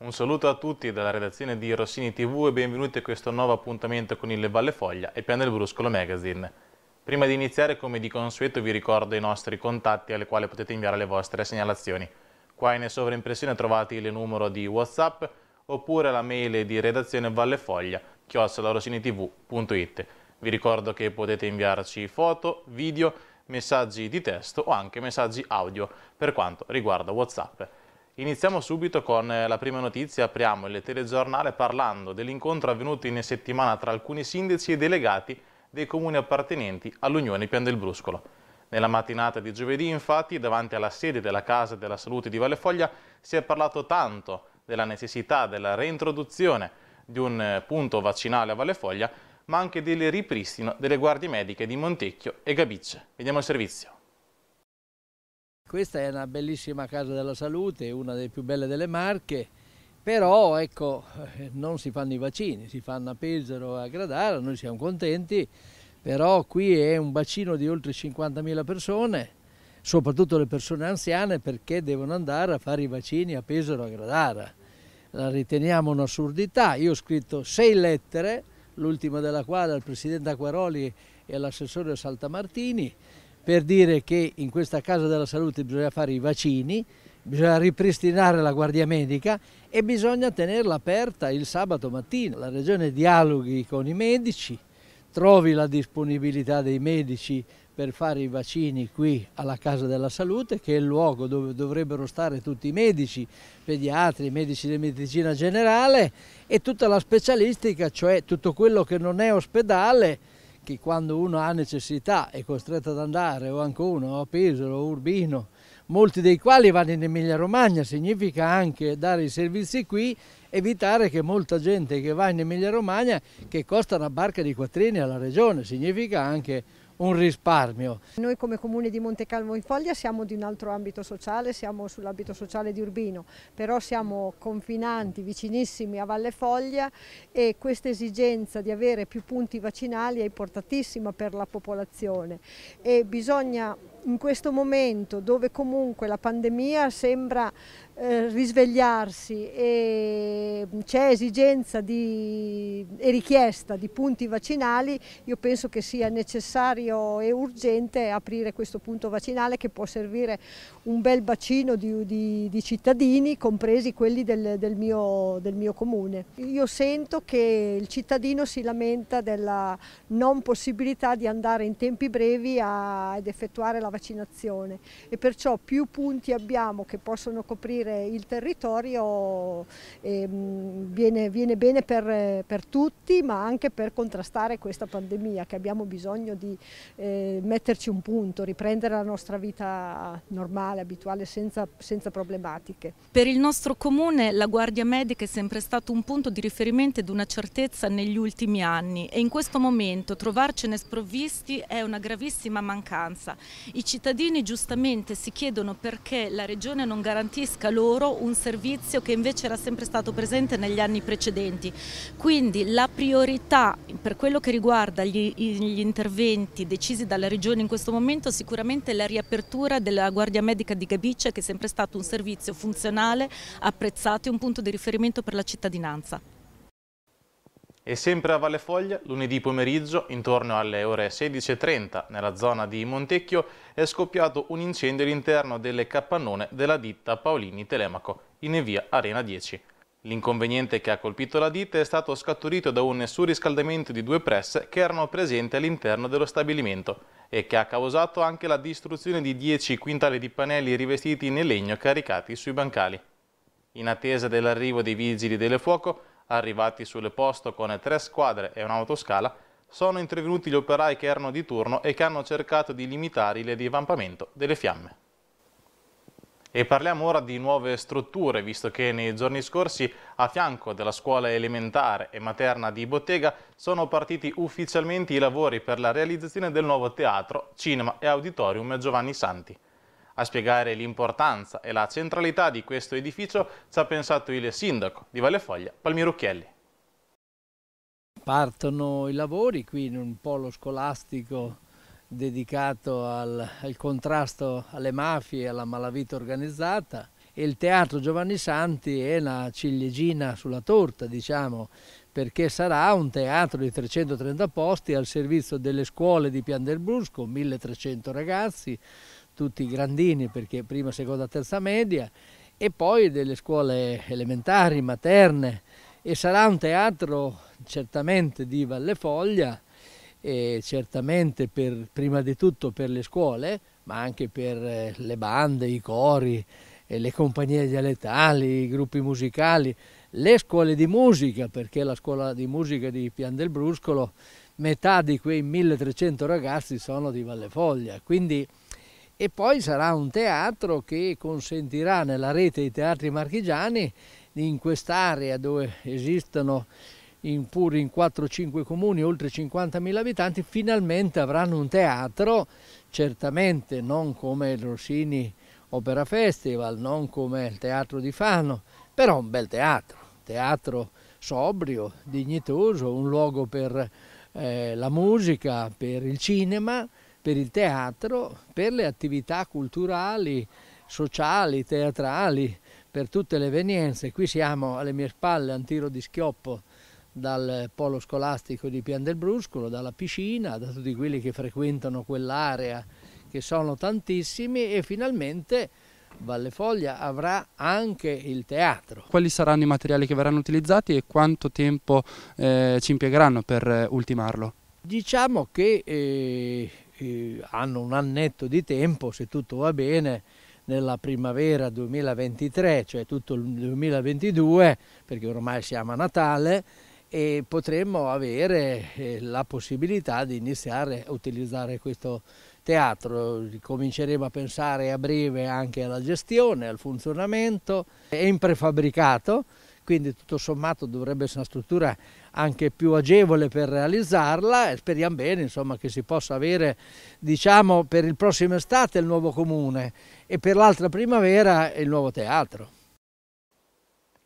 Un saluto a tutti dalla redazione di Rossini TV e benvenuti a questo nuovo appuntamento con il Valle Foglia e Pian del Bruscolo Magazine. Prima di iniziare, come di consueto, vi ricordo i nostri contatti alle quali potete inviare le vostre segnalazioni. Qua in sovraimpressione trovate il numero di Whatsapp oppure la mail di redazione vallefoglia chiossolarossinitv.it. Vi ricordo che potete inviarci foto, video, messaggi di testo o anche messaggi audio per quanto riguarda Whatsapp. Iniziamo subito con eh, la prima notizia, apriamo il telegiornale parlando dell'incontro avvenuto in settimana tra alcuni sindaci e delegati dei comuni appartenenti all'Unione Pian del Bruscolo. Nella mattinata di giovedì, infatti, davanti alla sede della Casa della Salute di Vallefoglia si è parlato tanto della necessità della reintroduzione di un eh, punto vaccinale a Vallefoglia, ma anche del ripristino delle guardie mediche di Montecchio e Gabicce. Vediamo il servizio. Questa è una bellissima casa della salute, una delle più belle delle Marche, però ecco, eh, non si fanno i vaccini, si fanno a Pesaro a Gradara, noi siamo contenti, però qui è un bacino di oltre 50.000 persone, soprattutto le persone anziane perché devono andare a fare i vaccini a Pesaro a Gradara. La riteniamo un'assurdità, io ho scritto sei lettere, l'ultima della quale al Presidente Acquaroli e all'assessore Saltamartini, per dire che in questa Casa della Salute bisogna fare i vaccini, bisogna ripristinare la guardia medica e bisogna tenerla aperta il sabato mattina. La Regione dialoghi con i medici, trovi la disponibilità dei medici per fare i vaccini qui alla Casa della Salute, che è il luogo dove dovrebbero stare tutti i medici, pediatri, medici di medicina generale e tutta la specialistica, cioè tutto quello che non è ospedale, che quando uno ha necessità è costretto ad andare o anche uno a Pesaro o Urbino, molti dei quali vanno in Emilia Romagna, significa anche dare i servizi qui, evitare che molta gente che va in Emilia Romagna che costa una barca di quattrini alla regione, significa anche un risparmio. Noi come Comune di Monte Montecalvo in Foglia siamo di un altro ambito sociale, siamo sull'ambito sociale di Urbino, però siamo confinanti, vicinissimi a Valle Foglia e questa esigenza di avere più punti vaccinali è importantissima per la popolazione e bisogna in questo momento dove comunque la pandemia sembra eh, risvegliarsi e c'è esigenza di, e richiesta di punti vaccinali, io penso che sia necessario e urgente aprire questo punto vaccinale che può servire un bel bacino di, di, di cittadini, compresi quelli del, del, mio, del mio comune. Io sento che il cittadino si lamenta della non possibilità di andare in tempi brevi a, ad effettuare la la vaccinazione e perciò più punti abbiamo che possono coprire il territorio ehm, viene, viene, bene per, per, tutti ma anche per contrastare questa pandemia che abbiamo bisogno di eh, metterci un punto, riprendere la nostra vita normale, abituale, senza, senza problematiche. Per il nostro comune la Guardia Medica è sempre stato un punto di riferimento ed una certezza negli ultimi anni e in questo momento trovarcene sprovvisti è una gravissima mancanza. I cittadini giustamente si chiedono perché la Regione non garantisca loro un servizio che invece era sempre stato presente negli anni precedenti. Quindi la priorità per quello che riguarda gli, gli interventi decisi dalla Regione in questo momento sicuramente è la riapertura della Guardia Medica di Gabice che è sempre stato un servizio funzionale, apprezzato e un punto di riferimento per la cittadinanza. E sempre a Valle Foglia, lunedì pomeriggio, intorno alle ore 16.30, nella zona di Montecchio, è scoppiato un incendio all'interno delle capannone della ditta Paolini Telemaco, in via Arena 10. L'inconveniente che ha colpito la ditta è stato scaturito da un surriscaldamento di due presse che erano presenti all'interno dello stabilimento e che ha causato anche la distruzione di 10 quintali di pannelli rivestiti in legno caricati sui bancali. In attesa dell'arrivo dei vigili del fuoco, arrivati sul posto con tre squadre e un'autoscala, sono intervenuti gli operai che erano di turno e che hanno cercato di limitare il divampamento delle fiamme. E parliamo ora di nuove strutture, visto che nei giorni scorsi a fianco della scuola elementare e materna di Bottega sono partiti ufficialmente i lavori per la realizzazione del nuovo teatro, cinema e auditorium Giovanni Santi. A spiegare l'importanza e la centralità di questo edificio ci ha pensato il sindaco di Vallefoglia, Palmiro Chielli. Partono i lavori qui in un polo scolastico dedicato al, al contrasto alle mafie e alla malavita organizzata il Teatro Giovanni Santi è la ciliegina sulla torta, diciamo, perché sarà un teatro di 330 posti al servizio delle scuole di Pian del Brusco, 1300 ragazzi, tutti grandini perché prima, seconda, terza media e poi delle scuole elementari, materne e sarà un teatro certamente di Valle Foglia e certamente per, prima di tutto per le scuole ma anche per eh, le bande, i cori, eh, le compagnie dialettali, i gruppi musicali, le scuole di musica perché la scuola di musica di Pian del Bruscolo metà di quei 1300 ragazzi sono di Valle Foglia quindi e poi sarà un teatro che consentirà nella rete dei teatri marchigiani in quest'area dove esistono in pur in 4-5 comuni oltre 50.000 abitanti finalmente avranno un teatro certamente non come il Rossini Opera Festival non come il Teatro di Fano però un bel teatro teatro sobrio, dignitoso un luogo per eh, la musica, per il cinema per il teatro, per le attività culturali, sociali, teatrali, per tutte le evenienze. Qui siamo alle mie spalle a un tiro di schioppo dal polo scolastico di Pian del Bruscolo, dalla piscina, da tutti quelli che frequentano quell'area, che sono tantissimi, e finalmente Valle Foglia avrà anche il teatro. Quali saranno i materiali che verranno utilizzati e quanto tempo eh, ci impiegheranno per eh, ultimarlo? Diciamo che eh, hanno un annetto di tempo, se tutto va bene, nella primavera 2023, cioè tutto il 2022, perché ormai siamo a Natale, e potremmo avere eh, la possibilità di iniziare a utilizzare questo teatro. Cominceremo a pensare a breve anche alla gestione, al funzionamento. È in prefabbricato, quindi tutto sommato dovrebbe essere una struttura anche più agevole per realizzarla e speriamo bene insomma, che si possa avere diciamo, per il prossimo estate il nuovo comune e per l'altra primavera il nuovo teatro.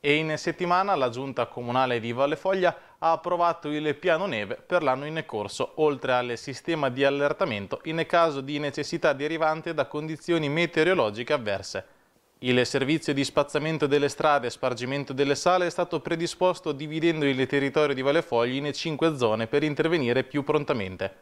E in settimana la giunta comunale di Vallefoglia ha approvato il piano neve per l'anno in corso, oltre al sistema di allertamento in caso di necessità derivante da condizioni meteorologiche avverse. Il servizio di spazzamento delle strade e spargimento delle sale è stato predisposto dividendo il territorio di Valefogli in cinque zone per intervenire più prontamente.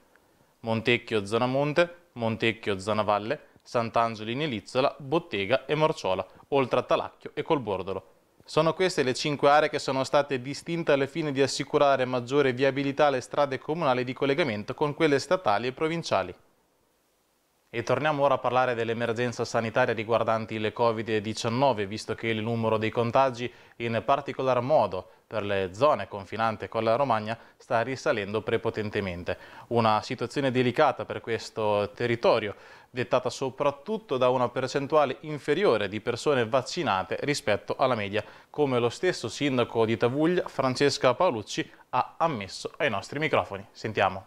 Montecchio zona monte, Montecchio zona valle, Sant'Angelo in Elizzola, Bottega e Morciola, oltre a Talacchio e Colbordolo. Sono queste le cinque aree che sono state distinte al fine di assicurare maggiore viabilità alle strade comunali di collegamento con quelle statali e provinciali. E torniamo ora a parlare dell'emergenza sanitaria riguardanti le Covid-19, visto che il numero dei contagi, in particolar modo per le zone confinanti con la Romagna, sta risalendo prepotentemente. Una situazione delicata per questo territorio, dettata soprattutto da una percentuale inferiore di persone vaccinate rispetto alla media, come lo stesso sindaco di Tavuglia, Francesca Paolucci, ha ammesso ai nostri microfoni. Sentiamo.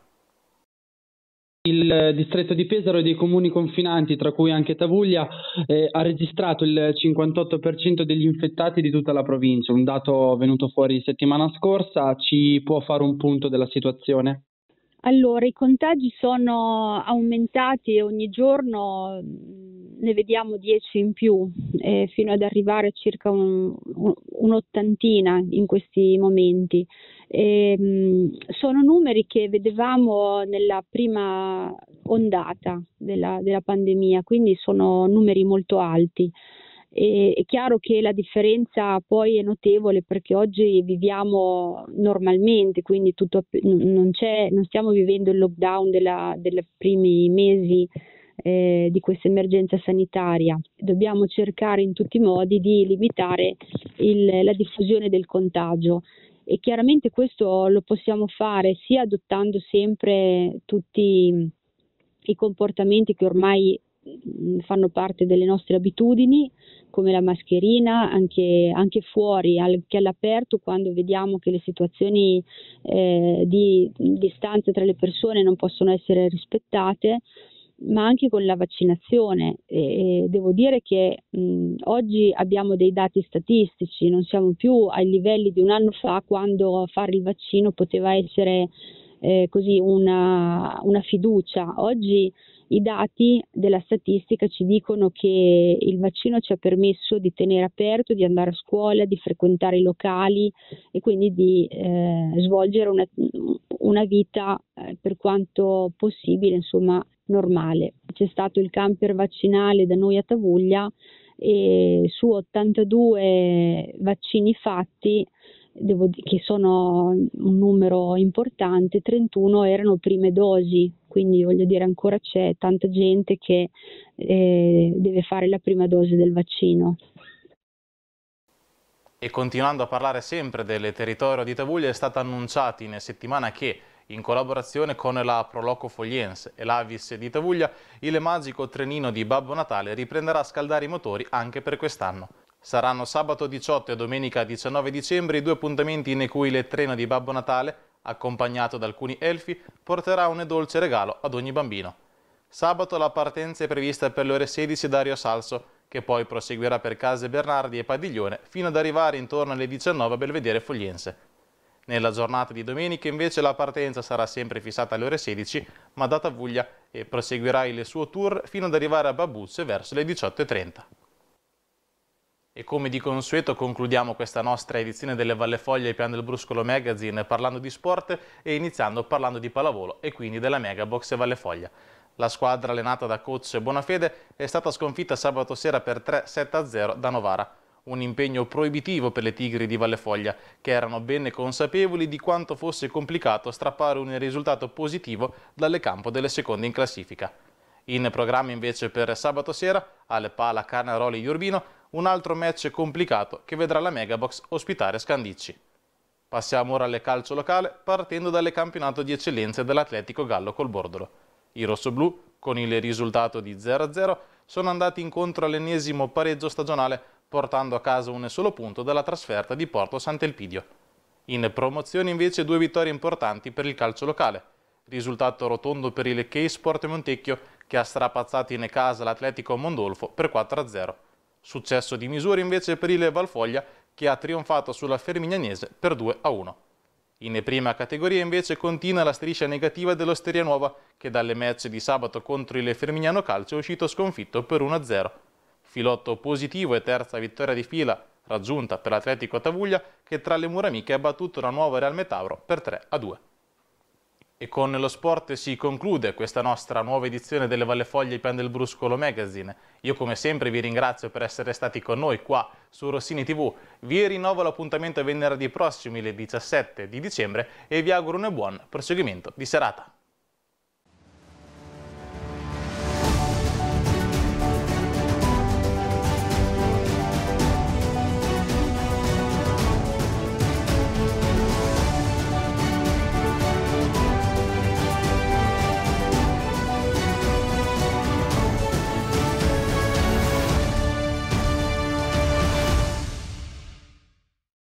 Il eh, distretto di Pesaro e dei comuni confinanti, tra cui anche Tavuglia, eh, ha registrato il 58% degli infettati di tutta la provincia. Un dato venuto fuori settimana scorsa ci può fare un punto della situazione? Allora, i contagi sono aumentati ogni giorno ne vediamo 10 in più, eh, fino ad arrivare a circa un, un'ottantina in questi momenti. E, ehm, sono numeri che vedevamo nella prima ondata della, della pandemia, quindi sono numeri molto alti. E, è chiaro che la differenza poi è notevole perché oggi viviamo normalmente, quindi tutto, non, non stiamo vivendo il lockdown dei primi mesi eh, di questa emergenza sanitaria. Dobbiamo cercare in tutti i modi di limitare il, la diffusione del contagio e chiaramente questo lo possiamo fare sia adottando sempre tutti mm, i comportamenti che ormai mm, fanno parte delle nostre abitudini, come la mascherina, anche, anche fuori, anche all'aperto, quando vediamo che le situazioni eh, di distanza tra le persone non possono essere rispettate, ma anche con la vaccinazione. E devo dire che mh, oggi abbiamo dei dati statistici, non siamo più ai livelli di un anno fa quando fare il vaccino poteva essere eh, così una, una, fiducia. Oggi i dati della statistica ci dicono che il vaccino ci ha permesso di tenere aperto, di andare a scuola, di frequentare i locali e quindi di eh, svolgere una, una vita eh, per quanto possibile, insomma, normale. C'è stato il camper vaccinale da noi a Tavuglia e su 82 vaccini fatti, devo dire che sono un numero importante, 31 erano prime dosi, quindi voglio dire ancora c'è tanta gente che eh, deve fare la prima dose del vaccino. E continuando a parlare sempre del territorio di Tavuglia, è stato annunciato in settimana che in collaborazione con la Proloco Fogliense e l'Avis di Tavuglia, il magico trenino di Babbo Natale riprenderà a scaldare i motori anche per quest'anno. Saranno sabato 18 e domenica 19 dicembre i due appuntamenti in cui il treno di Babbo Natale, accompagnato da alcuni elfi, porterà un dolce regalo ad ogni bambino. Sabato la partenza è prevista per le ore 16 da Rio Salso, che poi proseguirà per Case Bernardi e Padiglione fino ad arrivare intorno alle 19 a Belvedere Fogliense. Nella giornata di domenica invece la partenza sarà sempre fissata alle ore 16, ma data Vuglia e proseguirà il suo tour fino ad arrivare a Babuzze verso le 18.30. E come di consueto concludiamo questa nostra edizione delle Valle Foglie e Pian del Bruscolo Magazine parlando di sport e iniziando parlando di pallavolo e quindi della Mega Box Valle Foglia. La squadra allenata da coach Bonafede è stata sconfitta sabato sera per 3-7-0 da Novara un impegno proibitivo per le Tigri di Vallefoglia, che erano ben consapevoli di quanto fosse complicato strappare un risultato positivo dalle campo delle seconde in classifica. In programma invece per sabato sera, al Pala Canaroli di Urbino, un altro match complicato che vedrà la Megabox ospitare Scandicci. Passiamo ora al calcio locale, partendo dal campionato di eccellenze dell'Atletico Gallo col Bordolo. I rossoblù, con il risultato di 0-0, sono andati incontro all'ennesimo pareggio stagionale portando a casa un solo punto dalla trasferta di Porto Sant'Elpidio. In promozione invece due vittorie importanti per il calcio locale. Risultato rotondo per il Case Sport Montecchio che ha strapazzato in casa l'Atletico Mondolfo per 4-0. Successo di misura invece per il Valfoglia che ha trionfato sulla Fermignanese per 2-1. In prima categoria invece continua la striscia negativa dell'Osteria Nuova che dalle match di sabato contro il Fermignano Calcio è uscito sconfitto per 1-0. Filotto positivo e terza vittoria di fila raggiunta per l'Atletico Tavuglia che tra le muramiche ha battuto la nuova Real Metauro per 3 a 2. E con lo sport si conclude questa nostra nuova edizione delle Valle Foglie Bruscolo Magazine. Io come sempre vi ringrazio per essere stati con noi qua su Rossini TV. Vi rinnovo l'appuntamento venerdì prossimo, il 17 di dicembre, e vi auguro un buon proseguimento di serata.